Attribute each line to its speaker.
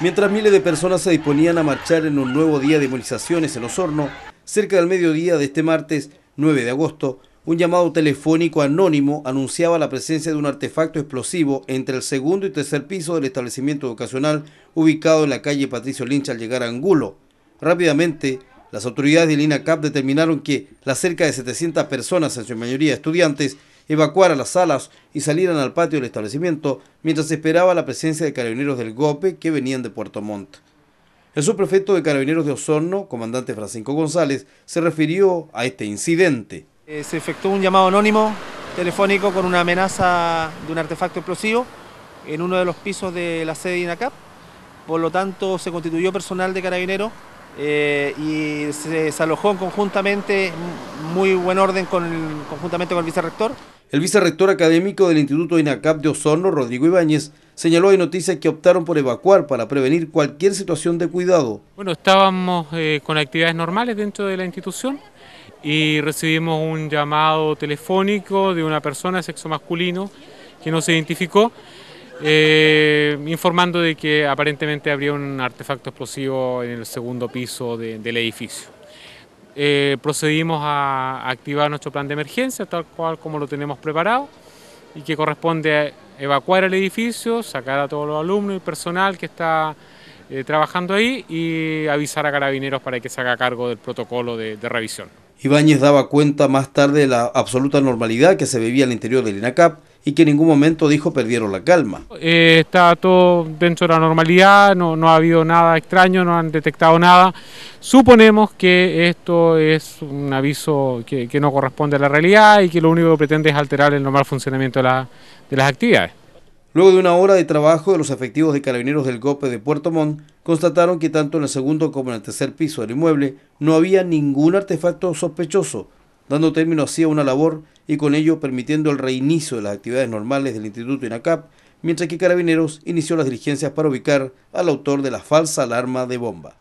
Speaker 1: Mientras miles de personas se disponían a marchar en un nuevo día de movilizaciones en Osorno, cerca del mediodía de este martes 9 de agosto, un llamado telefónico anónimo anunciaba la presencia de un artefacto explosivo entre el segundo y tercer piso del establecimiento educacional ubicado en la calle Patricio Lynch al llegar a Angulo. Rápidamente, las autoridades del INACAP determinaron que las cerca de 700 personas, en su mayoría estudiantes, a las salas y salieran al patio del establecimiento mientras esperaba la presencia de carabineros del GOPE que venían de Puerto Montt. El subprefecto de carabineros de Osorno, comandante Francisco González, se refirió a este incidente.
Speaker 2: Eh, se efectuó un llamado anónimo telefónico con una amenaza de un artefacto explosivo en uno de los pisos de la sede de INACAP. Por lo tanto, se constituyó personal de carabineros eh, y se desalojó conjuntamente, muy buen orden con conjuntamente con el vicerrector.
Speaker 1: El vicerrector académico del Instituto INACAP de Osorno, Rodrigo Ibáñez, señaló en noticias que optaron por evacuar para prevenir cualquier situación de cuidado.
Speaker 3: Bueno, estábamos eh, con actividades normales dentro de la institución y recibimos un llamado telefónico de una persona de sexo masculino que no se identificó eh, informando de que aparentemente habría un artefacto explosivo en el segundo piso del edificio. Eh, procedimos a activar nuestro plan de emergencia, tal cual como lo tenemos preparado, y que corresponde evacuar el edificio, sacar a todos los alumnos y personal que está eh, trabajando ahí y avisar a carabineros para que se haga cargo del protocolo de, revisión.
Speaker 1: Ibáñez daba cuenta más tarde de la absoluta normalidad que se vivía al interior del INACAP y que en ningún momento dijo perdieron la calma.
Speaker 3: Eh, está todo dentro de la normalidad, no, ha habido nada extraño, no han detectado nada. Suponemos que esto es un aviso que, no corresponde a la realidad y que lo único que pretende es alterar el normal funcionamiento de, de las actividades.
Speaker 1: Luego de una hora de trabajo de los efectivos de carabineros del golpe de Puerto Montt, constataron que tanto en el segundo como en el tercer piso del inmueble no había ningún artefacto sospechoso, dando término así a una labor y con ello permitiendo el reinicio de las actividades normales del Instituto INACAP, mientras que Carabineros inició las diligencias para ubicar al autor de la falsa alarma de bomba.